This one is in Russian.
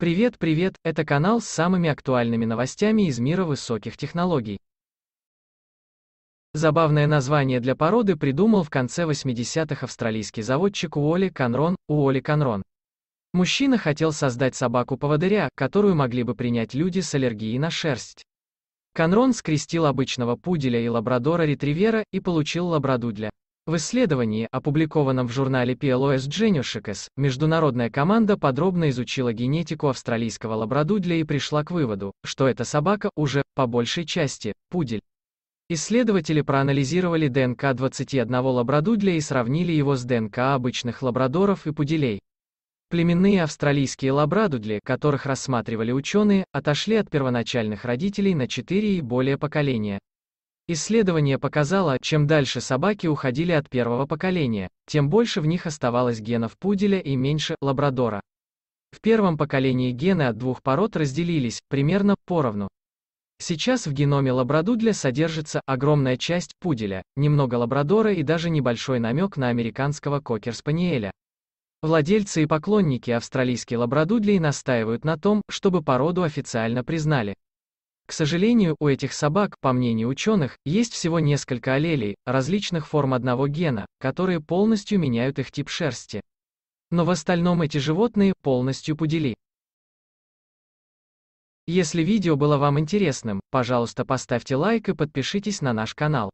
Привет, привет, это канал с самыми актуальными новостями из мира высоких технологий. Забавное название для породы придумал в конце 80-х австралийский заводчик Уолли Конрон, Уолли Конрон. Мужчина хотел создать собаку-поводыря, которую могли бы принять люди с аллергией на шерсть. Конрон скрестил обычного пуделя и лабрадора-ретривера и получил лабрадудля. В исследовании, опубликованном в журнале PLOS Genioshikes, международная команда подробно изучила генетику австралийского лабрадудля и пришла к выводу, что эта собака уже, по большей части, пудель. Исследователи проанализировали ДНК 21 лабрадудля и сравнили его с ДНК обычных лабрадоров и пуделей. Племенные австралийские лабрадудли, которых рассматривали ученые, отошли от первоначальных родителей на 4 и более поколения. Исследование показало, чем дальше собаки уходили от первого поколения, тем больше в них оставалось генов пуделя и меньше лабрадора. В первом поколении гены от двух пород разделились, примерно, поровну. Сейчас в геноме лабрадудля содержится огромная часть пуделя, немного лабрадора и даже небольшой намек на американского кокер-спаниеля. Владельцы и поклонники австралийских лабрадудлей настаивают на том, чтобы породу официально признали. К сожалению, у этих собак, по мнению ученых, есть всего несколько аллелей, различных форм одного гена, которые полностью меняют их тип шерсти. Но в остальном эти животные полностью пудели. Если видео было вам интересным, пожалуйста поставьте лайк и подпишитесь на наш канал.